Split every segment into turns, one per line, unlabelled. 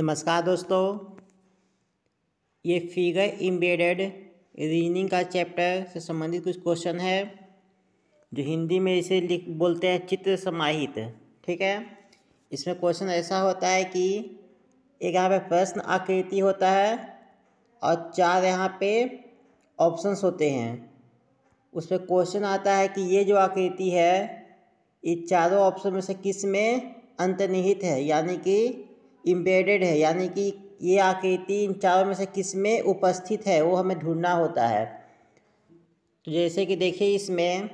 नमस्कार दोस्तों ये फिगर इम्बेडेड रीजनिंग का चैप्टर से संबंधित कुछ क्वेश्चन है जो हिंदी में इसे लिख बोलते हैं चित्र समाहित ठीक है इसमें क्वेश्चन ऐसा होता है कि एक यहाँ पे प्रश्न आकृति होता है और चार यहाँ पे ऑप्शंस होते हैं उसमें क्वेश्चन आता है कि ये जो आकृति है ये चारों ऑप्शन में से किस में अंतर्निहित है यानी कि इम्बेडेड है यानी कि ये आकृति इन चारों में से किस में उपस्थित है वो हमें ढूंढना होता है तो जैसे कि देखिए इसमें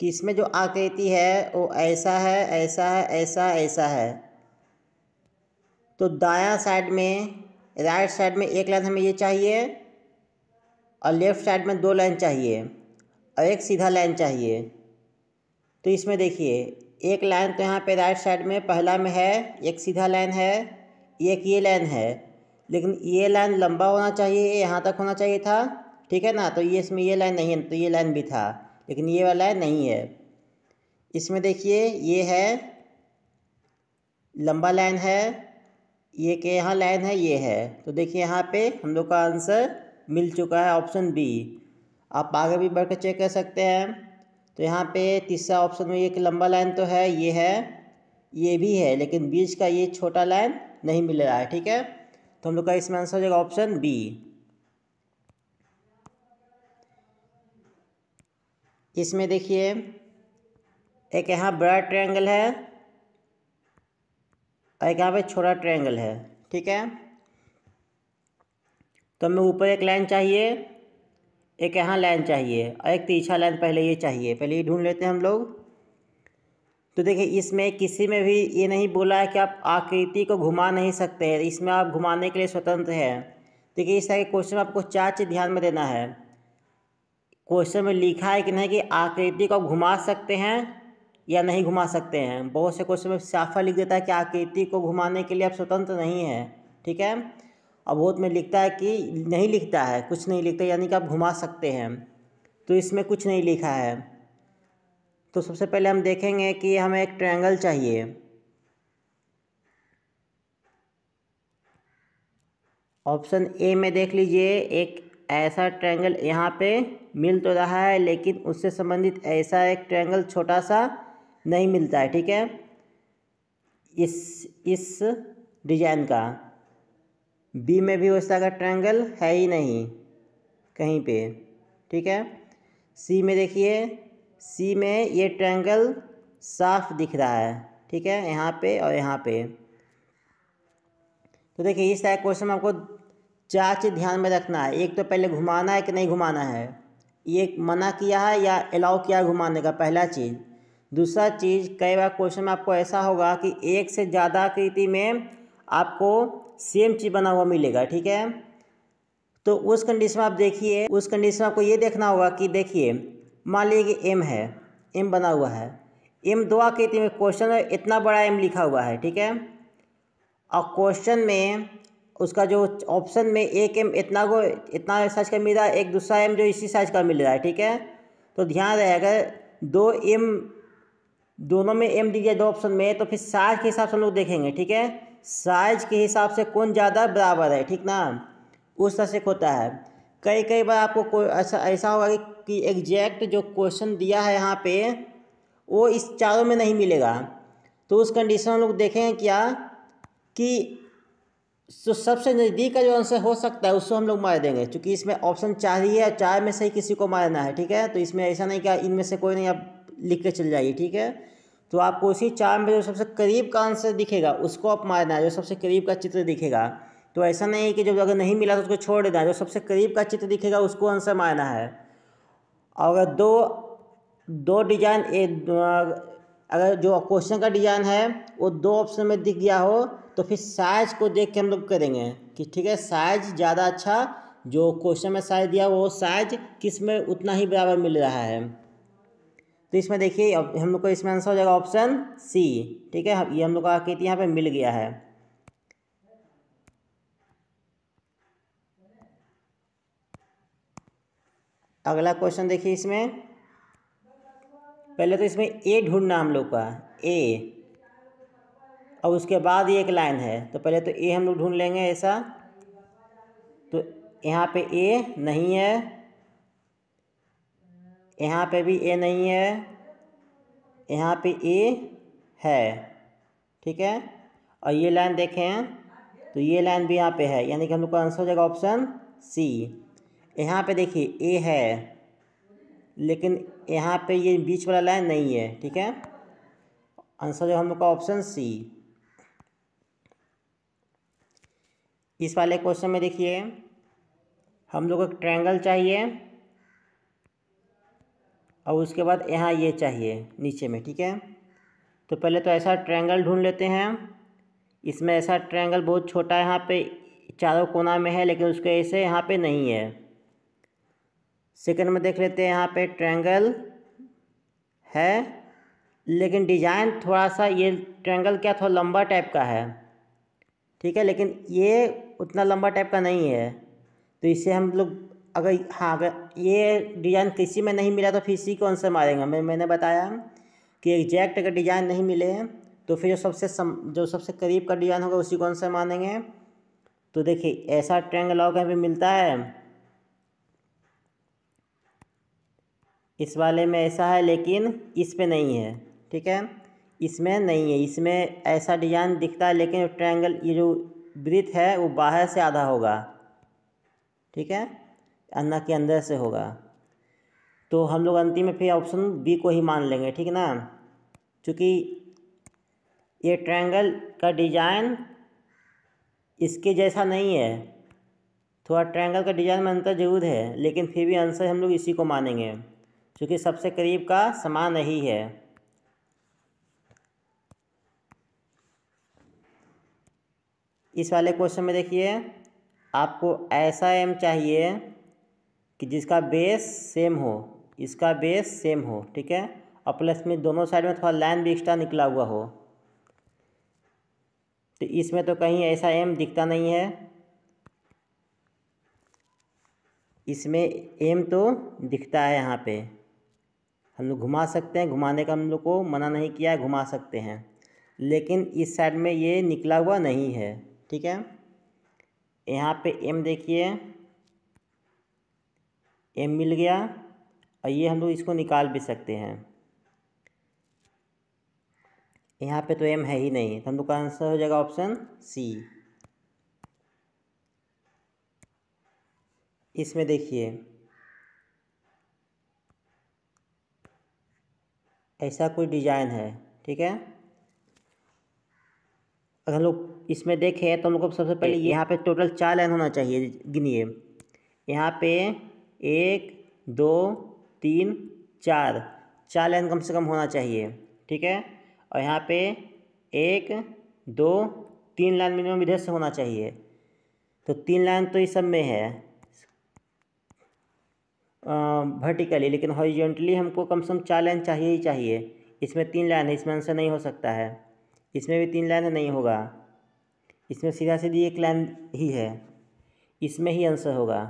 कि इसमें जो आकृति है वो ऐसा है ऐसा है ऐसा ऐसा है तो दायां साइड में राइट साइड में एक लाइन हमें ये चाहिए और लेफ्ट साइड में दो लाइन चाहिए और एक सीधा लाइन चाहिए तो इसमें देखिए एक लाइन तो यहाँ पे राइट साइड में पहला में है एक सीधा लाइन है एक ये लाइन है लेकिन ये लाइन लंबा होना चाहिए यहाँ तक होना चाहिए था ठीक है ना तो ये इसमें ये लाइन नहीं है तो ये लाइन भी था लेकिन ये वाला लाइन नहीं है इसमें देखिए ये है लंबा लाइन है ये के यहाँ लाइन है ये है तो देखिए यहाँ पे हम लोग का आंसर मिल चुका है ऑप्शन बी आप आगे भी बढ़ कर चेक कर सकते हैं तो यहाँ पे तीसरा ऑप्शन में एक लंबा लाइन तो है ये है ये भी है लेकिन बीच का ये छोटा लाइन नहीं मिल रहा है ठीक है तो हम लोग का इसमें आंसर हो जाएगा ऑप्शन बी इसमें देखिए एक यहाँ बड़ा ट्रायंगल है और एक यहाँ पे छोटा ट्रायंगल है ठीक है तो हमें ऊपर एक लाइन चाहिए एक यहाँ लाइन चाहिए और एक तीछा लाइन पहले ये चाहिए पहले ये ढूंढ लेते हैं हम लोग तो देखिए इसमें किसी में भी ये नहीं बोला है कि आप आकृति को घुमा नहीं सकते इसमें आप घुमाने के लिए स्वतंत्र हैं देखिए इस तरह के क्वेश्चन आपको चार चीज़ ध्यान में देना है क्वेश्चन में लिखा है कि नहीं कि आकृति को आप घुमा सकते हैं या नहीं घुमा सकते हैं बहुत से क्वेश्चन में साफा लिख देता है कि आकृति को घुमाने के लिए आप स्वतंत्र नहीं हैं ठीक है अबोध में लिखता है कि नहीं लिखता है कुछ नहीं लिखता यानी कि आप घुमा सकते हैं तो इसमें कुछ नहीं लिखा है तो सबसे पहले हम देखेंगे कि हमें एक ट्रायंगल चाहिए ऑप्शन ए में देख लीजिए एक ऐसा ट्रायंगल यहाँ पे मिल तो रहा है लेकिन उससे संबंधित ऐसा एक ट्रायंगल छोटा सा नहीं मिलता है ठीक है इस इस डिजाइन का बी में भी वैसा का ट्रायंगल है ही नहीं कहीं पे ठीक है सी में देखिए सी में ये ट्रायंगल साफ दिख रहा है ठीक है यहाँ पे और यहाँ पे तो देखिए इस तरह क्वेश्चन में आपको चार चीज़ ध्यान में रखना है एक तो पहले घुमाना है कि नहीं घुमाना है ये मना किया है या अलाउ किया घुमाने का पहला चीज़ दूसरा चीज़ कई बार क्वेश्चन में आपको ऐसा होगा कि एक से ज़्यादा कृति में आपको सेम चीज़ बना हुआ मिलेगा ठीक है तो उस कंडीशन में आप देखिए उस कंडीशन में आपको ये देखना होगा कि देखिए मान लीजिए कि एम है एम बना हुआ है एम दो आकृति में क्वेश्चन में इतना बड़ा एम लिखा हुआ है ठीक है और क्वेश्चन में उसका जो ऑप्शन में एक एम इतना को इतना साइज का मिल रहा है एक दूसरा एम जो इसी साइज का मिल रहा है ठीक है तो ध्यान रहे अगर दो एम दोनों में एम दी जाए दो ऑप्शन में तो फिर साइज के हिसाब से हम लोग देखेंगे ठीक है साइज के हिसाब से कौन ज़्यादा बराबर है ठीक ना उस तरह से होता है कई कई बार आपको कोई ऐसा ऐसा होगा कि, एग्जैक्ट जो क्वेश्चन दिया है यहाँ पे वो इस चारों में नहीं मिलेगा तो उस कंडीशन लोग देखेंगे क्या कि तो सबसे नज़दीक का जो आंसर हो सकता है उसको हम लोग मार देंगे क्योंकि इसमें ऑप्शन चार ही है चार में से ही किसी को मारना है ठीक है तो इसमें ऐसा नहीं क्या इनमें से कोई नहीं आप लिख के चल जाइए ठीक है तो आपको उसी चार में जो सबसे करीब का आंसर दिखेगा उसको आप मारना है जो सबसे करीब का चित्र दिखेगा तो ऐसा नहीं है कि जब अगर नहीं मिला तो उसको छोड़ देना है जो सबसे करीब का चित्र दिखेगा उसको आंसर मारना है और अगर दो दो डिजाइन अगर जो क्वेश्चन का डिजाइन है वो दो ऑप्शन में दिख गया हो तो फिर साइज को देख के हम लोग करेंगे कि ठीक है साइज ज़्यादा अच्छा जो क्वेश्चन में साइज दिया वो साइज किस में उतना ही बराबर मिल रहा है तो इसमें देखिए हम लोग को इसमें आंसर हो जाएगा ऑप्शन सी ठीक है ये हम लोग का आकृति यहाँ पे मिल गया है अगला क्वेश्चन देखिए इसमें पहले तो इसमें ए ढूंढना हम लोग का ए और उसके बाद ये एक लाइन है तो पहले तो ए हम लोग ढूंढ लेंगे ऐसा तो यहाँ पे ए नहीं है यहाँ पे भी ए नहीं है यहाँ पे ए है ठीक है और ये लाइन देखें तो ये लाइन भी यहाँ पे है यानी कि हम लोग का आंसर हो जाएगा ऑप्शन सी यहाँ पे देखिए ए है लेकिन यहाँ पे ये बीच वाला लाइन नहीं है ठीक है आंसर जो हम लोग का ऑप्शन सी इस वाले क्वेश्चन में देखिए हम लोग को ट्रायंगल चाहिए और उसके बाद यहाँ ये चाहिए नीचे में ठीक है तो पहले तो ऐसा ट्रायंगल ढूंढ लेते हैं इसमें ऐसा ट्रायंगल बहुत छोटा है यहाँ पे चारों कोना में है लेकिन उसके ऐसे यहाँ पे नहीं है सेकंड में देख लेते हैं यहाँ पे ट्रायंगल है लेकिन डिजाइन थोड़ा सा ये ट्रायंगल क्या थोड़ा लंबा टाइप का है ठीक है लेकिन ये उतना लंबा टाइप का नहीं है तो इसे हम लोग अगर हाँ अगर ये डिज़ाइन किसी में नहीं मिला तो फिर इसी कौन से मारेंगे मैं मैंने बताया कि एग्जैक्ट अगर डिज़ाइन नहीं मिले तो फिर जो सबसे सम जो सबसे करीब का डिज़ाइन होगा उसी कौन से मानेंगे तो देखिए ऐसा ट्रेंगल लॉक कहीं पर मिलता है इस वाले में ऐसा है लेकिन इस पे नहीं है ठीक है इसमें नहीं है इसमें ऐसा डिज़ाइन दिखता है लेकिन ट्रायंगल ये जो वृत्त है वो बाहर से आधा होगा ठीक है अन्ना के अंदर से होगा तो हम लोग अंतिम में फिर ऑप्शन बी को ही मान लेंगे ठीक है ना क्योंकि ये ट्रायंगल का डिजाइन इसके जैसा नहीं है थोड़ा ट्रायंगल का डिजाइन में अंतर जरूर है लेकिन फिर भी आंसर हम लोग इसी को मानेंगे क्योंकि सबसे करीब का समान नहीं है इस वाले क्वेश्चन में देखिए आपको ऐसा एम चाहिए कि जिसका बेस सेम हो इसका बेस सेम हो ठीक है और प्लस में दोनों साइड में थोड़ा लाइन भी एक्स्ट्रा निकला हुआ हो तो इसमें तो कहीं ऐसा एम दिखता नहीं है इसमें एम तो दिखता है यहाँ पे हम लोग घुमा सकते हैं घुमाने का हम लोग को मना नहीं किया है घुमा सकते हैं लेकिन इस साइड में ये निकला हुआ नहीं है ठीक है यहाँ पे एम देखिए एम मिल गया और ये हम लोग इसको निकाल भी सकते हैं यहाँ पे तो एम है ही नहीं तो हम लोग का आंसर हो जाएगा ऑप्शन सी इसमें देखिए ऐसा कोई डिजाइन है ठीक है अगर हम लोग इसमें देखें तो हम लोग को सबसे पहले यहाँ पे टोटल चार लाइन होना चाहिए गिनिए यहाँ पे एक दो तीन चार चार लाइन कम से कम होना चाहिए ठीक है और यहाँ पे एक दो तीन लाइन मिनिमम इधर से होना चाहिए तो तीन लाइन तो इस सब में है वर्टिकली लेकिन हॉरिजेंटली हमको कम से कम चार लाइन चाहिए ही चाहिए इसमें तीन लाइन है इसमें आंसर नहीं हो सकता है इसमें भी तीन लाइन नहीं होगा इसमें सीधा सीधी एक लाइन ही है इसमें ही आंसर होगा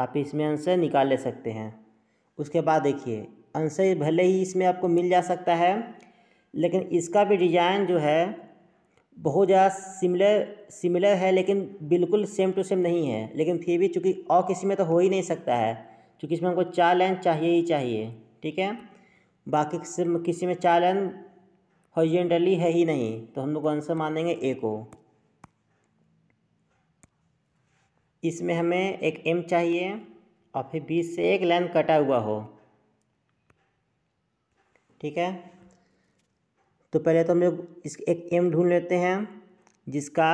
आप इसमें आंसर निकाल ले सकते हैं उसके बाद देखिए आंसर भले ही इसमें आपको मिल जा सकता है लेकिन इसका भी डिज़ाइन जो है बहुत ज़्यादा सिमिलर सिमिलर है लेकिन बिल्कुल सेम टू सेम नहीं है लेकिन फिर भी चूँकि और किसी में तो हो ही नहीं सकता है चूँकि इसमें हमको चार लाइन चाहिए ही चाहिए ठीक है बाकी किसी में चार लाइन हॉरिजेंटली है ही नहीं तो हम लोग आंसर मानेंगे ए को इसमें हमें एक एम चाहिए और फिर बीच से एक लाइन कटा हुआ हो ठीक है तो पहले तो हम लोग इस एक एम ढूंढ लेते हैं जिसका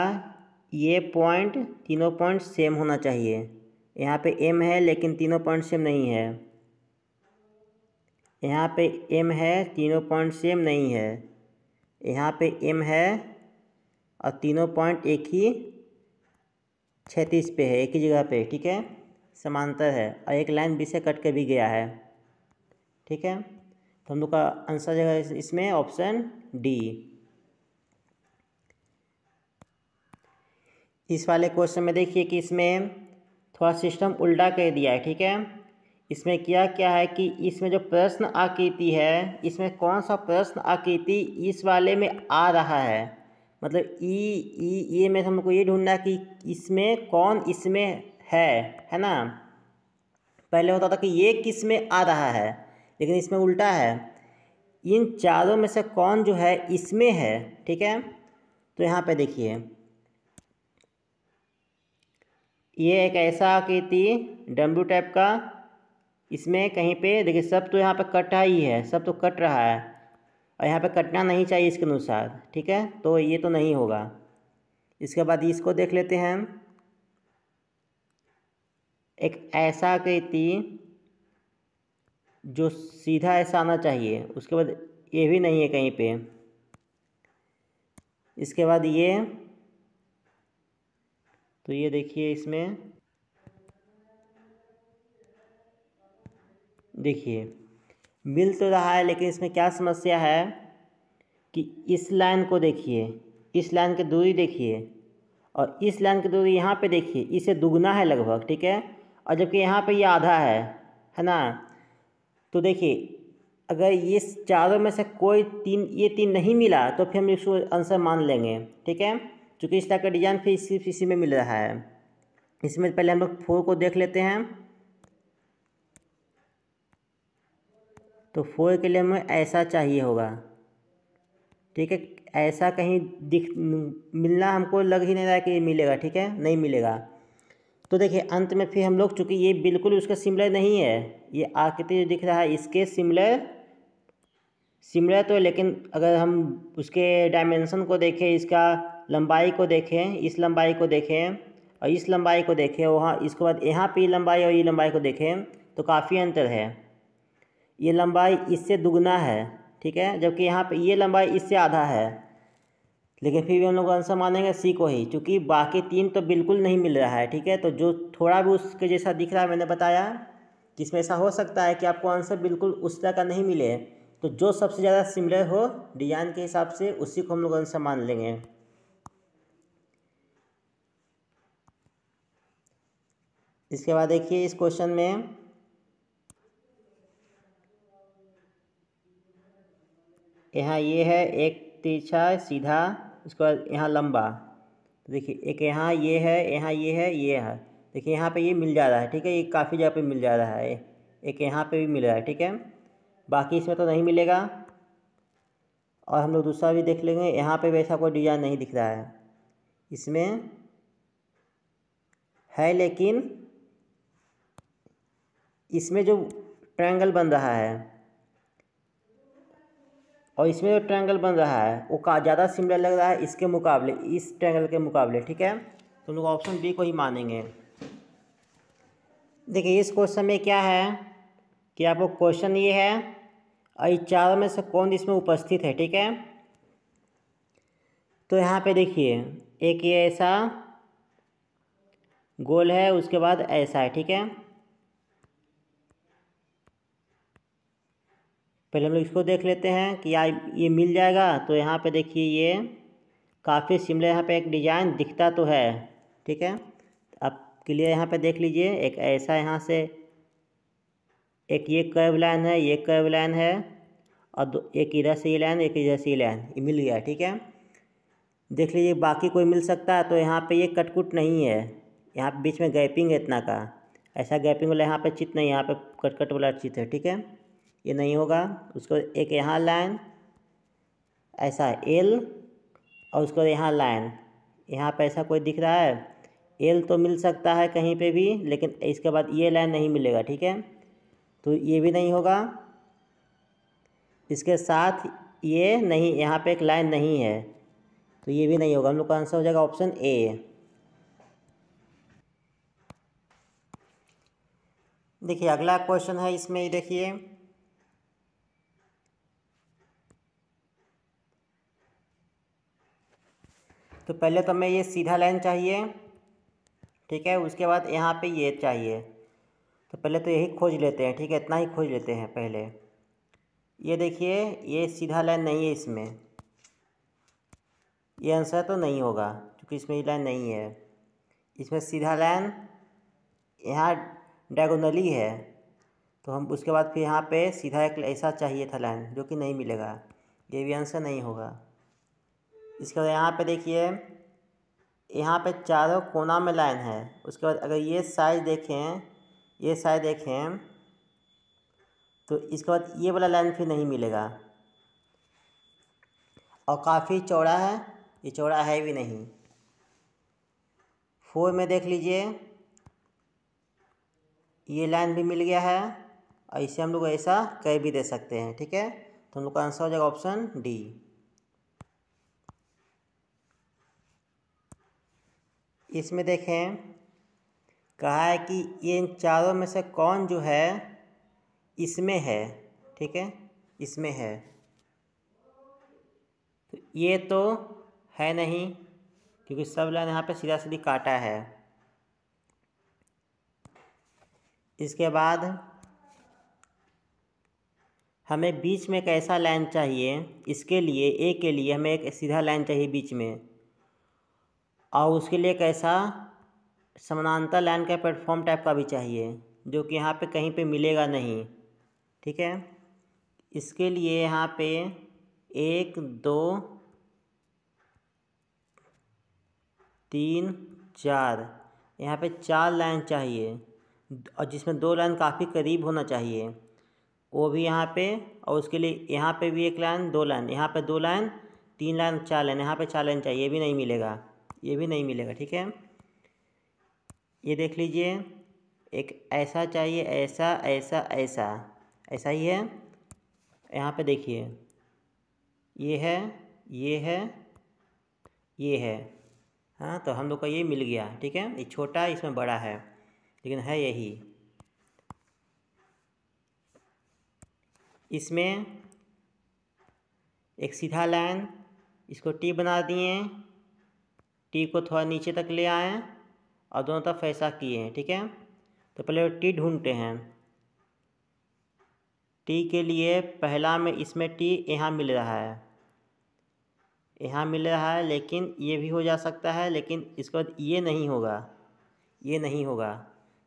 ये पॉइंट तीनों पॉइंट सेम होना चाहिए यहाँ पे एम है लेकिन तीनों पॉइंट सेम नहीं है यहाँ पे एम है तीनों पॉइंट सेम नहीं है यहाँ पे एम है और तीनों पॉइंट एक ही छत्तीस पे है एक ही जगह पे ठीक है समांतर है और एक लाइन बी से कट के भी गया है ठीक है तो हम लोग का आंसर जगह इसमें ऑप्शन डी इस वाले क्वेश्चन में देखिए कि इसमें थोड़ा सिस्टम उल्टा कर दिया है ठीक है इसमें क्या क्या है कि इसमें जो प्रश्न आकृति है इसमें कौन सा प्रश्न आकृति इस वाले में आ रहा है मतलब ई ई ये में हमको ये ढूंढना है कि इसमें कौन इसमें है है ना पहले होता था कि ये किस में आ रहा है लेकिन इसमें उल्टा है इन चारों में से कौन जो है इसमें है ठीक है तो यहाँ पे देखिए ये एक ऐसा आकृति डम्बू टाइप का इसमें कहीं पे देखिए सब तो यहाँ पे कटा ही है सब तो कट रहा है और यहाँ पे कटना नहीं चाहिए इसके अनुसार ठीक है तो ये तो नहीं होगा इसके बाद इसको देख लेते हैं एक ऐसा कृति जो सीधा ऐसा आना चाहिए उसके बाद ये भी नहीं है कहीं पे इसके बाद ये तो ये देखिए इसमें देखिए मिल तो रहा है लेकिन इसमें क्या समस्या है कि इस लाइन को देखिए इस लाइन की दूरी देखिए और इस लाइन की दूरी यहाँ पे देखिए इसे दुगना है लगभग ठीक है और जबकि यहाँ पे ये यह आधा है है ना तो देखिए अगर ये चारों में से कोई तीन ये तीन नहीं मिला तो फिर हम इसको आंसर मान लेंगे ठीक है चूँकि इस तरह का डिजाइन फिर सिर्फ इसी में मिल रहा है इसमें पहले हम लोग फोर को देख लेते हैं तो फोर के लिए हमें ऐसा चाहिए होगा ठीक है ऐसा कहीं दिख मिलना हमको लग ही नहीं रहा कि ये मिलेगा ठीक है नहीं मिलेगा तो देखिए अंत में फिर हम लोग चूँकि ये बिल्कुल उसका सिमिलर नहीं है ये आकृति जो दिख रहा है इसके सिमिलर सिमिलर तो लेकिन अगर हम उसके डायमेंशन को देखें इसका लंबाई को देखें इस लंबाई को देखें और इस लंबाई को देखें वहाँ इसके बाद यहाँ पर लंबाई और ये e लंबाई को देखें तो काफ़ी अंतर है ये लंबाई इससे दुगना है ठीक है जबकि यहाँ पे ये लंबाई इससे आधा है लेकिन फिर भी हम लोग आंसर मानेंगे सी को ही चूँकि बाकी तीन तो बिल्कुल नहीं मिल रहा है ठीक है तो जो थोड़ा भी उसके जैसा दिख रहा है मैंने बताया जिसमें ऐसा हो सकता है कि आपको आंसर बिल्कुल उस तरह का नहीं मिले तो जो सबसे ज़्यादा सिमिलर हो डिजाइन के हिसाब से उसी को हम लोग आंसर मान लेंगे इसके बाद देखिए इस क्वेश्चन में यहाँ ये है एक तिरछा सीधा उसके बाद यहाँ लंबा तो देखिए एक यहाँ ये है यहाँ ये है ये है देखिए यहाँ पे ये मिल जा रहा है ठीक है ये काफ़ी जगह पे मिल जा रहा है एक यहाँ पे भी मिल रहा है ठीक है बाकी इसमें तो नहीं मिलेगा और हम लोग दूसरा भी देख लेंगे यहाँ पे वैसा कोई डिज़ाइन नहीं दिख रहा है इसमें है लेकिन इसमें जो ट्रायंगल बन रहा है और इसमें जो ट्रायंगल बन रहा है वो का ज़्यादा सिमिलर लग रहा है इसके मुकाबले इस ट्रायंगल के मुकाबले ठीक है तो लोग ऑप्शन बी को ही मानेंगे देखिए इस क्वेश्चन में क्या है कि आपको क्वेश्चन ये है आई चार में से कौन इसमें उपस्थित है ठीक है तो यहाँ पे देखिए एक ये ऐसा गोल है उसके बाद ऐसा है ठीक है पहले हम लोग इसको देख लेते हैं कि यार ये मिल जाएगा तो यहाँ पे देखिए ये काफ़ी सिमिलर यहाँ पे एक डिज़ाइन दिखता तो है ठीक है आप क्लियर यहाँ पे देख लीजिए एक ऐसा यहाँ से एक ये कर्व लाइन है ये कर्व लाइन है और एक इधर से ये लाइन एक इधर से ये लाइन ये मिल गया ठीक है देख लीजिए बाकी कोई मिल सकता है तो यहाँ पर ये कटकुट नहीं है यहाँ बीच में गैपिंग है इतना का ऐसा गैपिंग वाला यहाँ पर चित नहीं यहाँ पर कटकट वाला चित है ठीक है ये नहीं होगा उसको एक यहाँ लाइन ऐसा एल और उसको यहाँ लाइन यहाँ पर ऐसा कोई दिख रहा है एल तो मिल सकता है कहीं पे भी लेकिन इसके बाद ये लाइन नहीं मिलेगा ठीक है तो ये भी नहीं होगा इसके साथ ये नहीं यहाँ पे एक लाइन नहीं है तो ये भी नहीं होगा हम लोग का आंसर हो जाएगा ऑप्शन ए देखिए अगला क्वेश्चन है इसमें देखिए तो पहले तो हमें ये सीधा लाइन चाहिए ठीक है उसके बाद यहाँ पे ये चाहिए तो पहले तो यही खोज लेते हैं ठीक है इतना ही खोज लेते हैं पहले ये देखिए ये सीधा लाइन नहीं है इसमें ये आंसर तो नहीं होगा क्योंकि इसमें ये लाइन नहीं है इसमें सीधा लाइन यहाँ डायगोनली है तो हम उसके बाद फिर यहाँ पे सीधा एक ऐसा चाहिए था लाइन जो कि नहीं मिलेगा ये भी आंसर नहीं होगा इसके बाद यहाँ पे देखिए यहाँ पे चारों कोना में लाइन है उसके बाद अगर ये साइज देखें ये साइज देखें तो इसके बाद ये वाला लाइन फिर नहीं मिलेगा और काफ़ी चौड़ा है ये चौड़ा है भी नहीं फोर में देख लीजिए ये लाइन भी मिल गया है और इसे हम लोग ऐसा कह भी दे सकते हैं ठीक है तो हम लोग का आंसर हो जाएगा ऑप्शन डी इसमें देखें कहा है कि इन चारों में से कौन जो है इसमें है ठीक है इसमें है तो ये तो है नहीं क्योंकि सब लाइन यहाँ पे सीधा सीधी काटा है इसके बाद हमें बीच में कैसा लाइन चाहिए इसके लिए ए के लिए हमें एक सीधा लाइन चाहिए बीच में और उसके लिए एक ऐसा समानांतर लाइन का प्लेटफॉर्म टाइप का भी चाहिए जो कि यहाँ पे कहीं पे मिलेगा नहीं ठीक है इसके लिए यहाँ पे एक दो तीन चार यहाँ पे चार लाइन चाहिए और जिसमें दो लाइन काफ़ी करीब होना चाहिए वो भी यहाँ पे और उसके लिए यहाँ पे भी एक लाइन दो लाइन यहाँ पे दो लाइन तीन लाइन चार लाइन यहाँ पे चार लाइन चाहिए ये भी नहीं मिलेगा ये भी नहीं मिलेगा ठीक है ये देख लीजिए एक ऐसा चाहिए ऐसा ऐसा ऐसा ऐसा ही है यहाँ पे देखिए ये है ये है ये है हाँ तो हम लोग का ये मिल गया ठीक है ये छोटा इसमें बड़ा है लेकिन है यही इसमें एक सीधा लाइन इसको टी बना दिए टी को थोड़ा नीचे तक ले आए हैं और दोनों तरफ ऐसा किए हैं ठीक है तो पहले टी ढूंढते हैं टी के लिए पहला में इसमें टी यहाँ मिल रहा है यहाँ मिल रहा है लेकिन ये भी हो जा सकता है लेकिन इसके बाद ये नहीं होगा ये नहीं होगा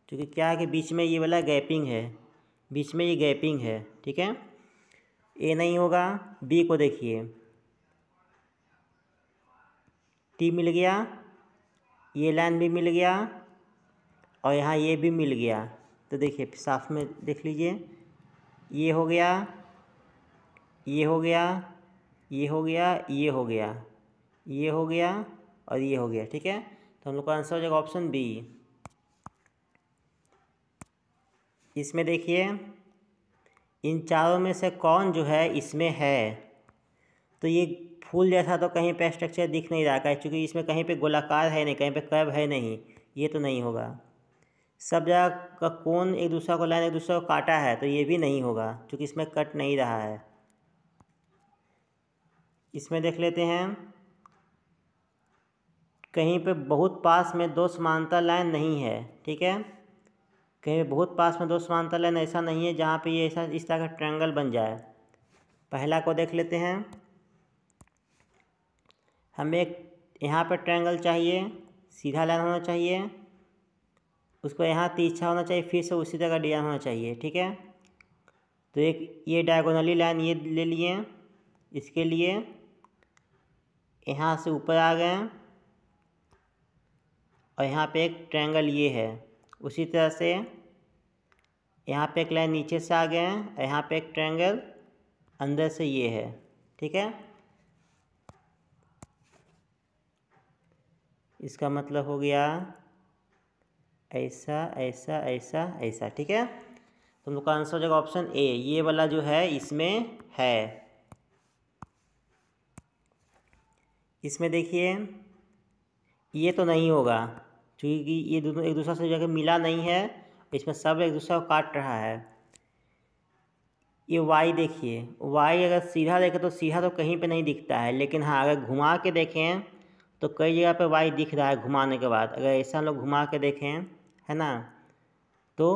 क्योंकि क्या है कि बीच में ये वाला गैपिंग है बीच में ये गैपिंग है ठीक है ए नहीं होगा बी को देखिए टी मिल गया ये लाइन भी मिल गया और यहाँ ये भी मिल गया तो देखिए साफ में देख लीजिए ये हो गया ये हो गया ये हो गया ये हो गया ये हो गया और ये हो गया ठीक है तो हम लोग का आंसर हो जाएगा ऑप्शन बी इसमें देखिए इन चारों में से कौन जो है इसमें है तो ये फूल जैसा तो कहीं पे स्ट्रक्चर दिख नहीं रहा है क्योंकि इसमें कहीं पे गोलाकार है नहीं कहीं पे कर्व है नहीं ये तो नहीं होगा सब जगह का कोण एक दूसरा को लाइन एक दूसरा को काटा है तो ये भी नहीं होगा क्योंकि इसमें कट नहीं रहा है इसमें देख लेते हैं कहीं पे बहुत पास में दो समानता लाइन नहीं है ठीक है कहीं बहुत पास में दो समानता लाइन ऐसा नहीं है जहाँ पर ये ऐसा इस तरह का ट्रैंगल बन जाए पहला को देख लेते हैं हमें यहाँ पर ट्रायंगल चाहिए सीधा लाइन होना चाहिए उसको यहाँ तीछा होना चाहिए फिर से उसी तरह डिजाइन होना चाहिए ठीक है तो एक ये डायगोनली लाइन ये ले लिए इसके लिए यहाँ से ऊपर आ गए और यहाँ पे एक ट्रायंगल ये है उसी तरह से यहाँ पे एक लाइन नीचे से आ गए हैं और यहाँ पे एक ट्रायंगल अंदर से ये है ठीक है इसका मतलब हो गया ऐसा ऐसा ऐसा ऐसा ठीक है तो हम लोग का आंसर हो जाएगा ऑप्शन ए ये वाला जो है इसमें है इसमें देखिए ये तो नहीं होगा क्योंकि ये दोनों एक दूसरे से जगह मिला नहीं है इसमें सब एक दूसरे को काट रहा है ये वाई देखिए वाई अगर सीधा देखें तो सीधा तो कहीं पे नहीं दिखता है लेकिन हाँ अगर घुमा के देखें तो कई जगह पे वाई दिख रहा है घुमाने के बाद अगर ऐसा लोग घुमा के देखें है ना तो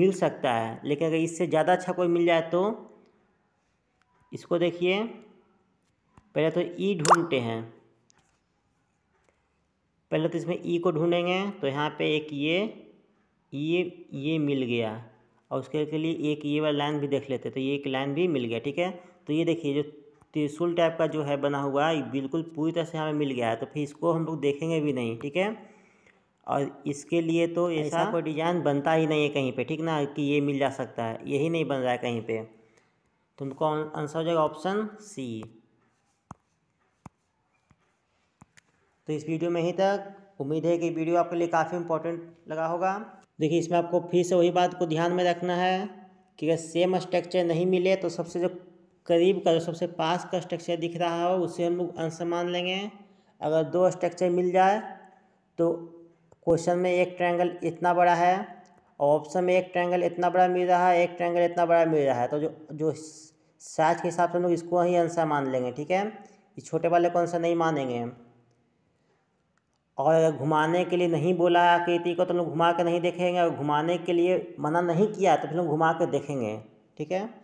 मिल सकता है लेकिन अगर इससे ज़्यादा अच्छा कोई मिल जाए तो इसको देखिए पहले तो ई ढूंढते हैं पहले तो इसमें ई को ढूंढेंगे तो यहाँ पे एक ये ये ये मिल गया और उसके के लिए एक ये वाला लाइन भी देख लेते तो ये एक लाइन भी मिल गया ठीक है तो ये देखिए जो त्रिशूल टाइप का जो है बना हुआ है बिल्कुल पूरी तरह से हमें मिल गया है तो फिर इसको हम लोग देखेंगे भी नहीं ठीक है और इसके लिए तो ऐसा कोई डिज़ाइन बनता ही नहीं है कहीं पे ठीक ना कि ये मिल जा सकता है यही नहीं बन रहा है कहीं पे तुमको तो आंसर हो जाएगा ऑप्शन सी तो इस वीडियो में ही तक उम्मीद है कि वीडियो आपके लिए काफ़ी इंपॉर्टेंट लगा होगा देखिए इसमें आपको फिर से वही बात को ध्यान में रखना है कि अगर सेम स्ट्रक्चर नहीं मिले तो सबसे जो करीब का जो सबसे पास का स्ट्रक्चर दिख रहा हो उसे हम लोग आंसर मान लेंगे अगर दो स्ट्रक्चर मिल जाए तो क्वेश्चन में एक ट्रायंगल इतना बड़ा है और ऑप्शन में एक ट्रायंगल इतना बड़ा मिल रहा है एक ट्रायंगल इतना बड़ा मिल रहा है तो जो जो साइज के हिसाब से हम लोग इसको ही आंसर मान लेंगे ठीक है इस छोटे वाले को आंसर नहीं मानेंगे और अगर घुमाने के लिए नहीं बोला आकृति को तो लोग घुमा के नहीं देखेंगे और घुमाने के लिए मना नहीं किया तो फिर लोग घुमा के देखेंगे ठीक है